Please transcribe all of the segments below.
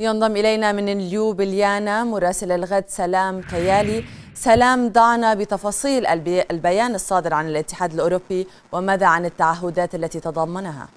ينضم إلينا من اليوبليانا مراسل الغد سلام كيالي سلام ضعنا بتفاصيل البيان الصادر عن الاتحاد الأوروبي وماذا عن التعهدات التي تضمنها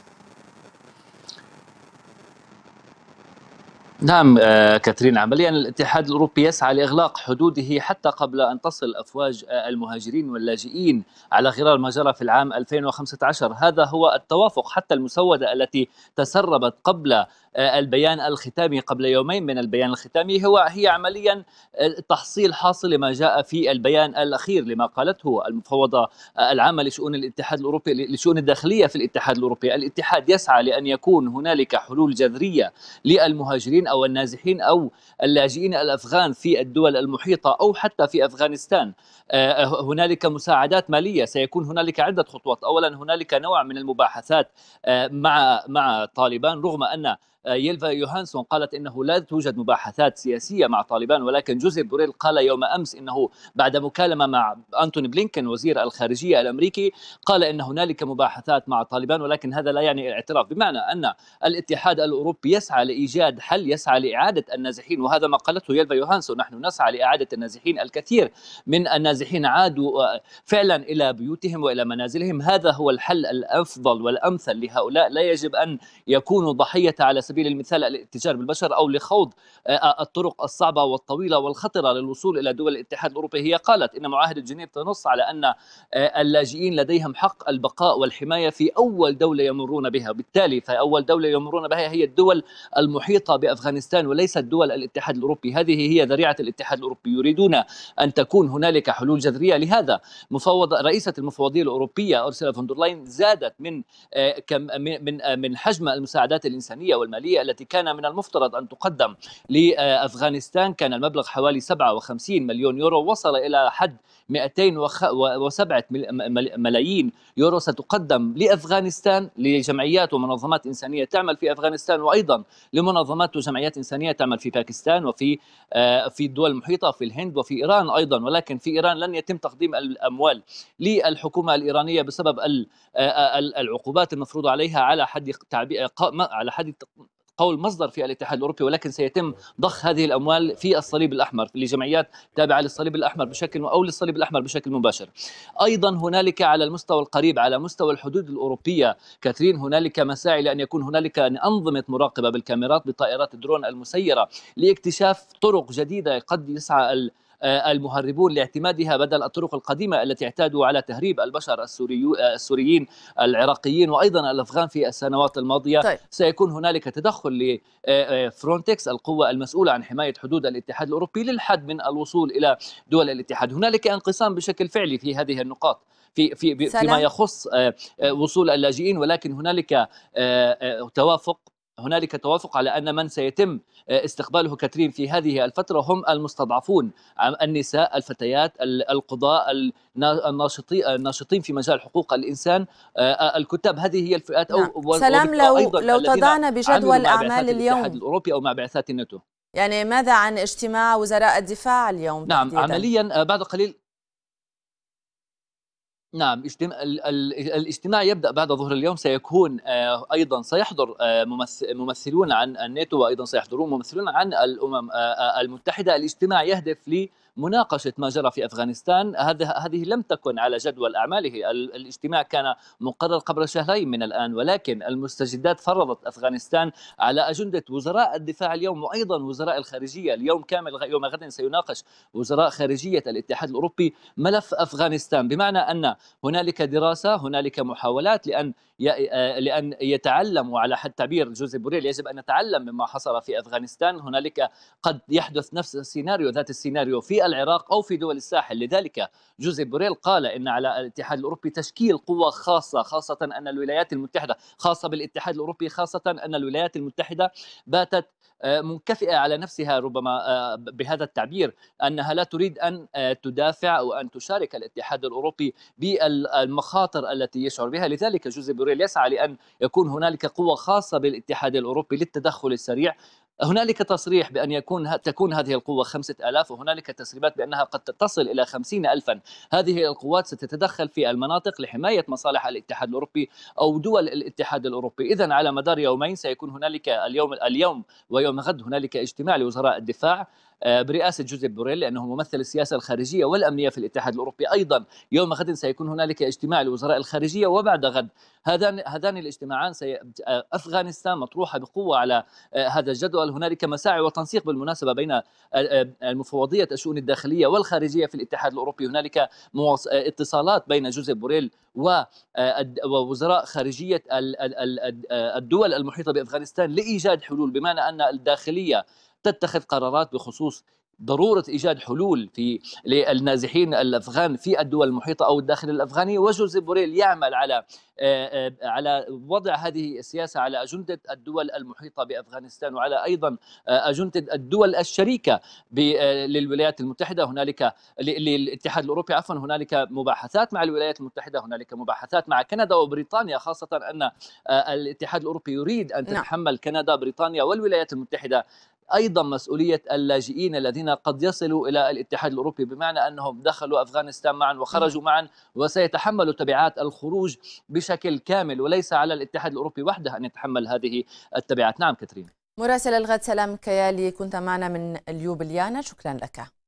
نعم آه، كاترين عمليا الاتحاد الأوروبي يسعى لإغلاق حدوده حتى قبل أن تصل أفواج آه، المهاجرين واللاجئين على غرار ما جرى في العام 2015 هذا هو التوافق حتى المسودة التي تسربت قبل آه، البيان الختامي قبل يومين من البيان الختامي هو هي عمليا آه، تحصيل حاصل لما جاء في البيان الاخير لما قالته المفوضه آه، العامه لشؤون الاتحاد الاوروبي لشؤون الداخليه في الاتحاد الاوروبي، الاتحاد يسعى لان يكون هنالك حلول جذريه للمهاجرين او النازحين او اللاجئين الافغان في الدول المحيطه او حتى في افغانستان. هنالك مساعدات ماليه سيكون هنالك عده خطوات، اولا هنالك نوع من المباحثات مع مع طالبان رغم ان يلفا يوهانسون قالت انه لا توجد مباحثات سياسيه مع طالبان ولكن جوزيف بوريل قال يوم امس انه بعد مكالمه مع انتوني بلينكن وزير الخارجيه الامريكي قال ان هنالك مباحثات مع طالبان ولكن هذا لا يعني الاعتراف بمعنى ان الاتحاد الاوروبي يسعى لايجاد حل يسعى لاعاده النازحين وهذا ما قالته يلفا يوهانسون نحن نسعى لاعاده النازحين الكثير من النازحين عادوا آه، فعلا الى بيوتهم والى منازلهم هذا هو الحل الافضل والامثل لهؤلاء لا يجب ان يكونوا ضحيه على سبيل المثال الاتجار بالبشر او لخوض آه، الطرق الصعبه والطويله والخطره للوصول الى دول الاتحاد الاوروبي هي قالت ان معاهده جنيف تنص على ان آه، اللاجئين لديهم حق البقاء والحمايه في اول دوله يمرون بها بالتالي فاول دوله يمرون بها هي الدول المحيطه بافغانستان وليست دول الاتحاد الاوروبي هذه هي ذريعه الاتحاد الاوروبي يريدون ان تكون هنالك حلول جذريه لهذا مفوض رئيسه المفوضيه الاوروبيه اورسولا فوندرلاين زادت من آه، من من حجم المساعدات الانسانيه والماليه المالية التي كان من المفترض أن تقدم لأفغانستان كان المبلغ حوالي 57 مليون يورو وصل إلى حد 207 ملايين يورو ستقدم لافغانستان لجمعيات ومنظمات انسانيه تعمل في افغانستان وايضا لمنظمات وجمعيات انسانيه تعمل في باكستان وفي آه، في الدول المحيطه في الهند وفي ايران ايضا ولكن في ايران لن يتم تقديم الاموال للحكومه الايرانيه بسبب آه، آه، العقوبات المفروضه عليها على حد على حد قول مصدر في الاتحاد الاوروبي ولكن سيتم ضخ هذه الاموال في الصليب الاحمر لجمعيات تابعه للصليب الاحمر بشكل او للصليب الاحمر بشكل مباشر. ايضا هنالك على المستوى القريب على مستوى الحدود الاوروبيه كاترين هنالك مساعي لان يكون هنالك انظمه مراقبه بالكاميرات بطائرات الدرون المسيره لاكتشاف طرق جديده قد يسعى آه، المهربون لاعتمادها بدل الطرق القديمة التي اعتادوا على تهريب البشر آه، السوريين العراقيين وأيضا الأفغان في السنوات الماضية طيب. سيكون هنالك تدخل لفرونتكس آه، القوة المسؤولة عن حماية حدود الاتحاد الأوروبي للحد من الوصول إلى دول الاتحاد هنالك انقسام بشكل فعلي في هذه النقاط في في فيما يخص وصول اللاجئين ولكن هنالك توافق هنالك توافق على ان من سيتم آه، استقباله كترين في هذه الفتره هم المستضعفون آه، النساء الفتيات القضاء آه، الناشطين في مجال حقوق الانسان الكتاب هذه هي الفئات نعم. او سلام لو لو تضعنا بجدول اعمال اليوم الاتحاد الاوروبي او مع بعثات الناتو يعني ماذا عن اجتماع وزراء الدفاع اليوم؟ نعم عمليا بعد قليل نعم اجتماع الاجتماع يبدا بعد ظهر اليوم سيكون آه، ايضا سيحضر آه، ممثلون عن الناتو وايضا سيحضرون ممثلون عن الامم آه، المتحده الاجتماع يهدف لمناقشه ما جرى في افغانستان هذه لم تكن على جدول اعماله الاجتماع كان مقرر قبل شهرين من الان ولكن المستجدات فرضت افغانستان على اجنده وزراء الدفاع اليوم وايضا وزراء الخارجيه اليوم كامل يوم غد سيناقش وزراء خارجيه الاتحاد الاوروبي ملف افغانستان بمعنى ان هنالك دراسه هنالك محاولات لان آه، لان يتعلموا على حد تعبير جوزي بوريل يجب ان نتعلم مما حصل في افغانستان هنالك قد يحدث نفس السيناريو ذات السيناريو في العراق او في دول الساحل لذلك جوزي بوريل قال ان على الاتحاد الاوروبي تشكيل قوه خاصه خاصه ان الولايات المتحده خاصه بالاتحاد الاوروبي خاصه ان الولايات المتحده باتت آه، منكفئه على نفسها ربما آه، بهذا التعبير انها لا تريد ان آه، تدافع او ان تشارك الاتحاد الاوروبي بالمخاطر التي يشعر بها، لذلك جوزي بوريل يسعى لان يكون هنالك قوه خاصه بالاتحاد الاوروبي للتدخل السريع هنالك تصريح بأن يكون تكون هذه القوة خمسة ألاف وهنالك تسريبات بأنها قد تصل إلى خمسين ألفا هذه القوات ستتدخل في المناطق لحماية مصالح الاتحاد الأوروبي أو دول الاتحاد الأوروبي إذا على مدار يومين سيكون هنالك اليوم اليوم ويوم غد هنالك اجتماع لوزراء الدفاع آه، برئاسه جوزيف بوريل لانه ممثل السياسه الخارجيه والامنيه في الاتحاد الاوروبي ايضا يوم غد سيكون هنالك اجتماع لوزراء الخارجيه وبعد غد هذان هذان الاجتماعان سي... آه، افغانستان مطروحه بقوه على آه، هذا الجدول قال هنالك مساعي وتنسيق بالمناسبه بين المفوضيه الشؤون الداخليه والخارجيه في الاتحاد الاوروبي هنالك اتصالات بين جوزيف بوريل آه، ووزراء خارجيه آه، الدول المحيطه بافغانستان لايجاد حلول بمعنى ان الداخليه تتخذ قرارات بخصوص ضروره ايجاد حلول في للنازحين الافغان في الدول المحيطه او الداخل الافغاني وجوزيف بوريل يعمل على آه، آه، على وضع هذه السياسه على اجنده الدول المحيطه بافغانستان وعلى ايضا آه، اجنده الدول الشريكه للولايات المتحده هنالك للاتحاد الاوروبي عفوا هنالك مباحثات مع الولايات المتحده هنالك مباحثات مع كندا وبريطانيا خاصه ان الاتحاد الاوروبي يريد ان نعم. تتحمل كندا بريطانيا والولايات المتحده أيضا مسؤولية اللاجئين الذين قد يصلوا إلى الاتحاد الأوروبي بمعنى أنهم دخلوا أفغانستان معا وخرجوا معا وسيتحملوا تبعات الخروج بشكل كامل وليس على الاتحاد الأوروبي وحده أن يتحمل هذه التبعات نعم كاترين مراسل الغد سلام كيالي كنت معنا من اليوبليانا شكرا لك